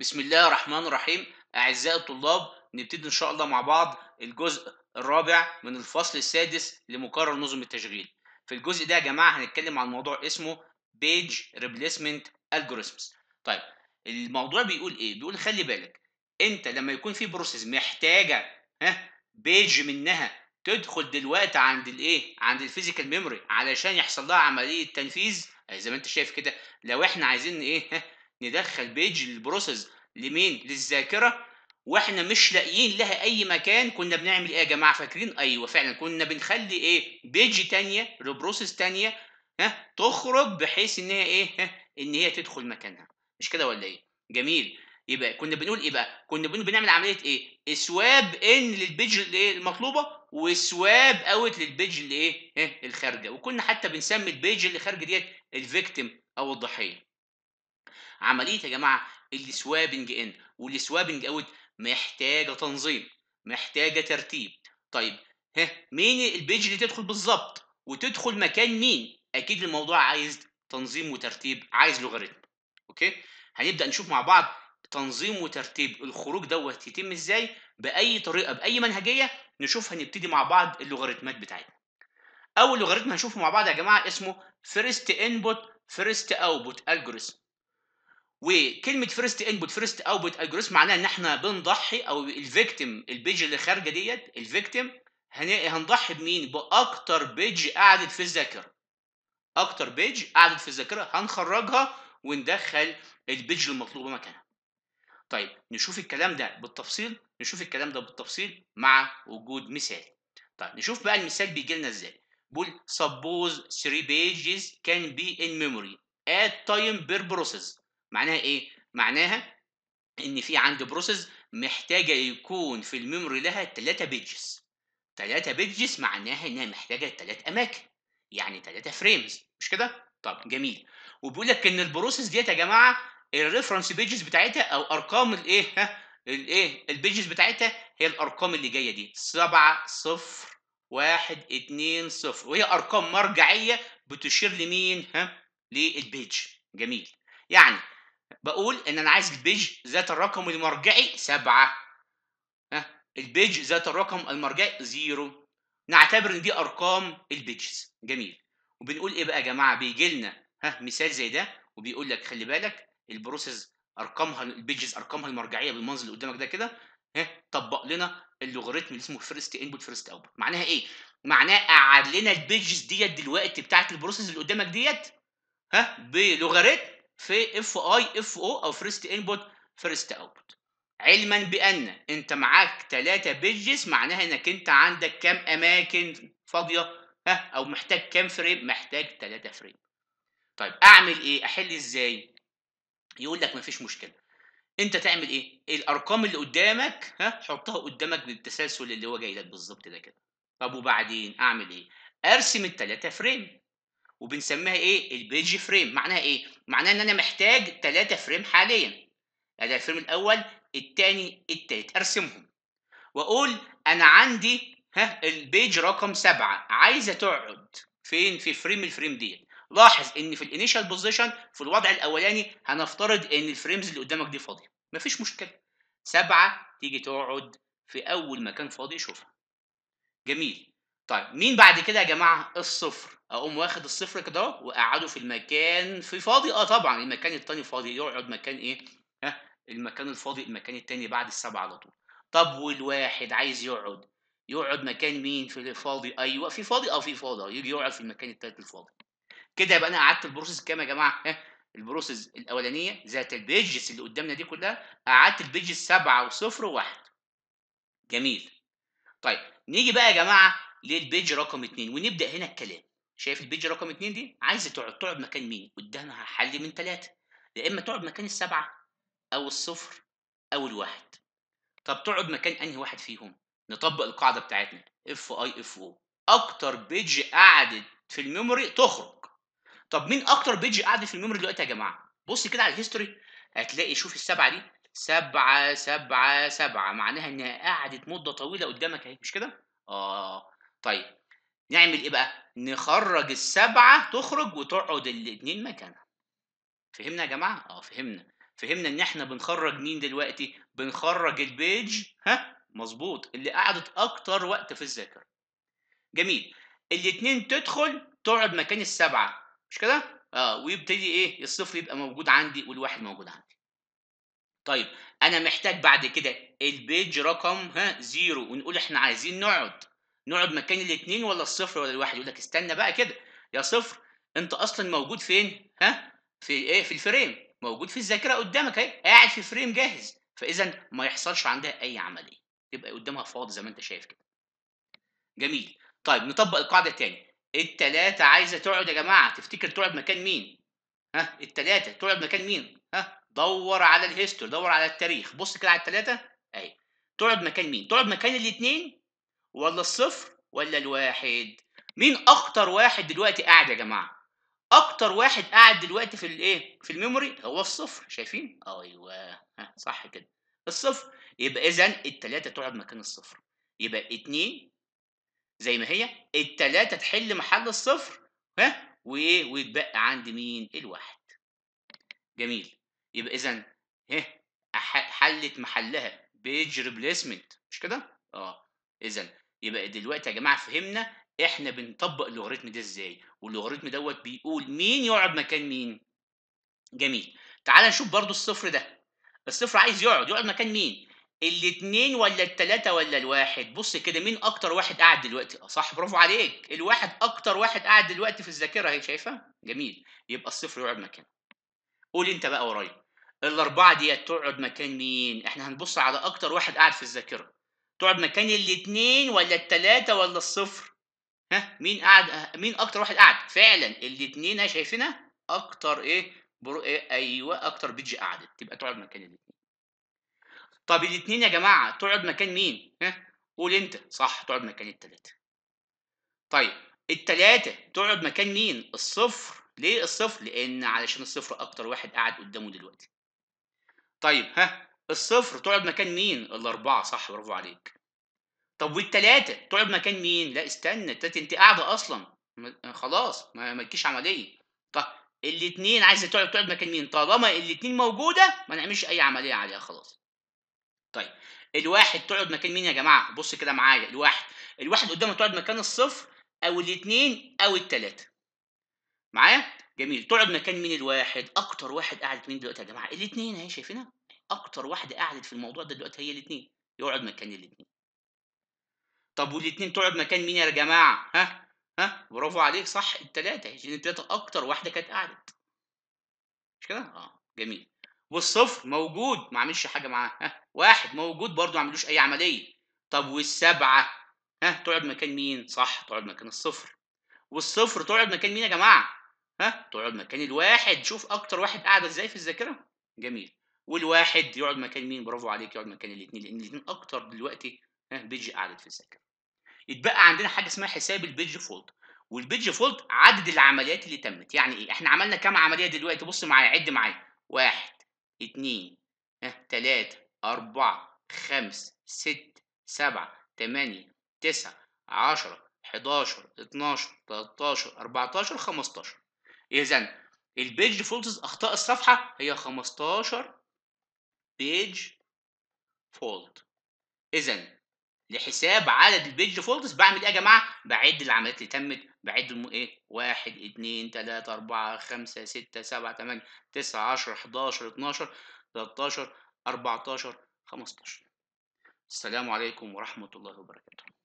بسم الله الرحمن الرحيم أعزائي الطلاب نبتدي إن شاء الله مع بعض الجزء الرابع من الفصل السادس لمقرر نظم التشغيل في الجزء ده يا جماعة هنتكلم عن موضوع اسمه Page Replacement Algorithms طيب الموضوع بيقول إيه؟ بيقول خلي بالك أنت لما يكون في بروسيس محتاجة ها بيج منها تدخل دلوقتي عند الايه؟ عند الفيزيكال ميموري علشان يحصل لها عملية تنفيذ زي ما انت شايف كده لو احنا عايزين ايه ندخل بيج البروسيس لمين للذاكره واحنا مش لاقيين لها اي مكان كنا بنعمل ايه يا جماعه فاكرين ايوه فعلا كنا بنخلي ايه بيج تانية لبروسيس تانية ها تخرج بحيث ان هي ايه ها ان هي تدخل مكانها مش كده ولا ايه جميل يبقى كنا بنقول ايه بقى كنا بنقول بنعمل عمليه ايه سواب ان للبيج المطلوبه وسواب اوت للبيج اللي ايه, إيه؟ الخارجه وكنا حتى بنسمي البيج اللي خارجه ديت الفيكتيم او الضحيه عمليه يا جماعه السوابنج ان والسوابنج اوت محتاجه تنظيم محتاجه ترتيب طيب ها مين البيج اللي تدخل بالظبط وتدخل مكان مين اكيد الموضوع عايز تنظيم وترتيب عايز لوغاريتم اوكي هنبدا نشوف مع بعض تنظيم وترتيب الخروج دوت يتم ازاي باي طريقه باي منهجيه نشوف هنبتدي مع بعض اللوغاريتمات بتاعتنا اول لوغاريتم هنشوفه مع بعض يا جماعه اسمه فيرست انبوت فيرست اوتبوت الجوريثم وكلمه فيرست انبوت فيرست اوتبوت الجوريثم معناها ان احنا بنضحي او الفيكتيم البيج اللي خارجه ديت الفيكتيم هنضحي بمين باكتر بيج قعدت في الذاكره اكتر بيج قعدت في الذاكره هنخرجها وندخل البيج المطلوبه مكانها طيب نشوف الكلام ده بالتفصيل نشوف الكلام ده بالتفصيل مع وجود مثال طيب نشوف بقى المثال بيجي لنا ازاي بيقول suppose 3 pages can be in memory at time per process معناها ايه معناها ان في عند بروسيس محتاجه يكون في الميموري لها 3 بيجز 3 بيجز معناها انها محتاجه 3 اماكن يعني 3 فريمز مش كده طب جميل وبيقول لك ان البروسيس ديت يا جماعه الريفرنس بيجز بتاعتها او ارقام الايه ها الايه البيجز بتاعتها هي الارقام اللي جايه دي 7 0 1 2 0 وهي ارقام مرجعيه بتشير لمين ها للبيج جميل يعني بقول ان انا عايز البيج ذات الرقم المرجعي 7 ها البيج ذات الرقم المرجعي 0 نعتبر ان دي ارقام البيجز جميل وبنقول ايه بقى يا جماعه بيجي لنا ها مثال زي ده وبيقول لك خلي بالك البروسيس ارقامها البيجز ارقامها المرجعيه بالمنظر اللي قدامك ده كده ها طبق لنا اللوغاريتم اللي اسمه فيرست انبوت فيرست اوتبوت معناها ايه معناها قعد لنا البيجز ديت دلوقتي بتاعه البروسيس اللي قدامك ديت ها بلوغاريتم في اف اي اف او او فيرست انبوت فيرست اوتبوت علما بان انت معاك 3 بيجز معناها انك انت عندك كام اماكن فاضيه ها او محتاج كام فريم محتاج 3 فريم طيب اعمل ايه احل ازاي يقول لك مفيش مشكله انت تعمل ايه الارقام اللي قدامك ها حطها قدامك بالتسلسل اللي هو جاي لك بالظبط ده كده طب وبعدين اعمل ايه ارسم الثلاثه فريم وبنسميها ايه البيج فريم معناها ايه معناها ان انا محتاج 3 فريم حاليا هذا يعني الفريم الاول الثاني الثالث ارسمهم واقول انا عندي ها البيج رقم سبعة عايزه تقعد فين في فريم الفريم ديت لاحظ ان في الانيشال بوزيشن في الوضع الاولاني هنفترض ان الفريمز اللي قدامك دي فاضيه مفيش مشكله سبعة تيجي تقعد في اول مكان فاضي شوفها جميل طيب مين بعد كده يا جماعه الصفر اقوم واخد الصفر كده واقعده في المكان في فاضي اه طبعا المكان التاني فاضي يقعد مكان ايه ها المكان الفاضي المكان التاني بعد السبعه على طول طب والواحد عايز يقعد يقعد مكان مين في الفاضي ايوه في فاضي اه في فاضي يجي يقعد في المكان التالت الفاضي كده يبقى انا قعدت البروسيس كام يا جماعه ها البروسيس الاولانيه ذات البيجز اللي قدامنا دي كلها قعدت البيجز سبعه وصفر وواحد جميل طيب نيجي بقى يا جماعه للبيج رقم اثنين ونبدا هنا الكلام شايف البيج رقم اتنين دي عايز تقعد تقعد مكان مين قدامها حل من ثلاثه يا اما تقعد مكان السبعه او الصفر او الواحد طب تقعد مكان انهي واحد فيهم نطبق القاعده بتاعتنا اف اي اف او اكتر بيج قعدت في الميموري تخرج طب مين اكتر بيج قعدت في الميموري دلوقتي يا جماعه بص كده على الهيستوري هتلاقي شوف السبعه دي سبعة سبعة سبعة معناها انها قعدت مدة طويلة قدامك اهي مش كده؟ اه طيب نعمل ايه بقى نخرج السبعه تخرج وتقعد الاثنين مكانها فهمنا يا جماعه اه فهمنا فهمنا ان احنا بنخرج مين دلوقتي بنخرج البيج ها مظبوط اللي قعدت اكتر وقت في الذاكره جميل الاثنين تدخل تقعد مكان السبعه مش كده اه ويبتدي ايه الصفر يبقى موجود عندي والواحد موجود عندي طيب انا محتاج بعد كده البيج رقم ها زيرو ونقول احنا عايزين نقعد نقعد مكان الاثنين ولا الصفر ولا الواحد يقول لك استنى بقى كده يا صفر انت اصلا موجود فين ها في ايه في الفريم موجود في الذاكره قدامك اهي قاعد في فريم جاهز فاذا ما يحصلش عندها اي عمليه تبقى قدامها فاضي زي ما انت شايف كده جميل طيب نطبق القاعده تاني الثلاثه عايزة تقعد يا جماعة تفتكر تقعد مكان مين؟ ها الثلاثه تقعد مكان مين؟ ها دور على الهيستوري دور على التاريخ بص كده على الثلاثه اهي تقعد مكان مين؟ تقعد مكان الاثنين ولا الصفر ولا الواحد مين اكتر واحد دلوقتي قاعد يا جماعه اكتر واحد قاعد دلوقتي في الايه في الميموري هو الصفر شايفين ايوه صح كده الصفر يبقى اذا التلاته تقعد مكان الصفر يبقى اتنين زي ما هي التلاته تحل محل الصفر ها وايه ويتبقى عند مين الواحد جميل يبقى اذا ها حلت محلها بيج ريبليسمنت مش كده اه اذا يبقى دلوقتي يا جماعه فهمنا احنا بنطبق اللوغاريتم ده ازاي واللوغاريتم دوت بيقول مين يقعد مكان مين جميل تعال نشوف برضو الصفر ده الصفر عايز يقعد يقعد مكان مين الاثنين ولا الثلاثة ولا الواحد بص كده مين اكتر واحد قاعد دلوقتي آه صح برافو عليك الواحد اكتر واحد قاعد دلوقتي في الذاكرة اهي شايفها جميل يبقى الصفر يقعد مكانه قول انت بقى ورايا الاربعة ديت تقعد مكان مين احنا هنبص على اكتر واحد قاعد في الذاكرة تقعد مكان الاثنين ولا الثلاثه ولا الصفر ها مين قعد مين اكتر واحد قعد فعلا الاثنين شايفينها اكتر ايه, برو... إيه ايوه اكتر بيج قعدت تبقى تقعد مكان الاثنين طب الاثنين يا جماعه تقعد مكان مين ها قول انت صح تقعد مكان الثلاثه طيب الثلاثه تقعد مكان مين الصفر ليه الصفر لان علشان الصفر اكتر واحد قعد قدامه دلوقتي طيب ها الصفر تقعد مكان مين الاربعه صح برافو عليك طب والتلاته تقعد مكان مين لا استنى التلاته انت قاعده اصلا خلاص ما مالكيش عمليه طب الاتنين عايزه تقعد تقعد مكان مين طالما الاتنين موجوده ما نعملش اي عمليه عليها خلاص طيب الواحد تقعد مكان مين يا جماعه بص كده معايا الواحد الواحد قدامه تقعد مكان الصفر او الاتنين او التلاتة. معايا جميل تقعد مكان مين الواحد اكتر واحد قاعد مين دلوقتي يا جماعه الاتنين اهي شايفينها اكتر واحده قعدت في الموضوع ده دلوقتي هي الاثنين يقعد مكان الاثنين طب والاثنين تقعد مكان مين يا جماعه ها ها برافو عليك صح الثلاثه عشان الثلاثه اكتر واحده كانت قعدت مش كده اه جميل والصفر موجود ما عملش حاجه معاه ها واحد موجود برضو ما عملوش اي عمليه طب والسبعه ها تقعد مكان مين صح تقعد مكان الصفر والصفر تقعد مكان مين يا جماعه ها تقعد مكان الواحد شوف اكتر واحد قاعده ازاي في الذاكره جميل والواحد يقعد مكان مين برافو عليك يقعد مكان الاثنين لان الاثنين اكتر دلوقتي بيج قعدت في السكه يتبقى عندنا حاجه اسمها حساب البيج فولت والبيج فولت عدد العمليات اللي تمت يعني ايه احنا عملنا كام عمليه دلوقتي بص معايا عد معايا واحد اثنين ثلاثة أربعة خمس ست سبعة ثمانية تسعة عشرة حداشر اتناشر تلاتاشر أربعتاشر خمستاشر إذا البيج فولتز أخطاء الصفحة هي خمستاشر بيج fault اذا لحساب عدد البيج فولدز بعمل ايه يا جماعه بعد العمليات اللي تمت بعد الم... ايه 1 2 3 4 5 6 7 8 9 10 11 12 13 14 15 السلام عليكم ورحمه الله وبركاته